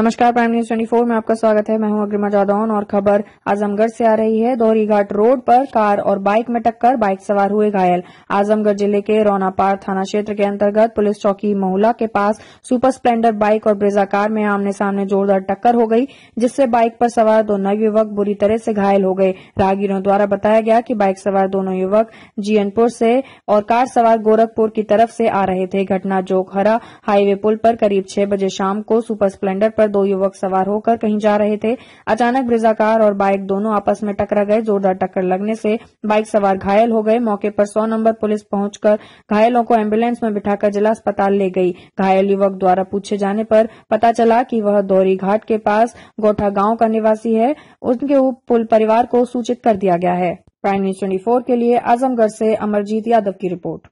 नमस्कार prime news 24 में आपका स्वागत है मैं हूं अग्रिमा जादौन और खबर आजमगढ़ से आ रही है दोहरी घाट रोड पर कार और बाइक में टक्कर बाइक सवार हुए घायल आजमगढ़ जिले के रौनापार थाना क्षेत्र के अंतर्गत पुलिस चौकी मोहला के पास सुपर स्प्लेंडर बाइक और ब्रेजा कार में आमने सामने जोरदार टक्कर हो गई जिससे बाइक पर सवार दो नव युवक बुरी तरह से घायल हो गए राहगीरों द्वारा बताया गया कि बाइक सवार दोनों युवक जीएनपुर से और कार सवार गोरखपुर की तरफ से आ रहे थे घटना जोखहरा हाईवे पुल पर करीब छह बजे शाम को सुपर स्प्लेंडर पर दो युवक सवार होकर कहीं जा रहे थे अचानक ब्रिजाकार और बाइक दोनों आपस में टकरा गए जोरदार टक्कर लगने से बाइक सवार घायल हो गए मौके पर सौ नंबर पुलिस पहुंचकर घायलों को एम्बुलेंस में बिठाकर जिला अस्पताल ले गई घायल युवक द्वारा पूछे जाने पर पता चला कि वह दौरी घाट के पास गोठा गांव का निवासी है उनके परिवार को सूचित कर दिया गया है प्राइम न्यूज ट्वेंटी के लिए आजमगढ़ से अमरजीत यादव की रिपोर्ट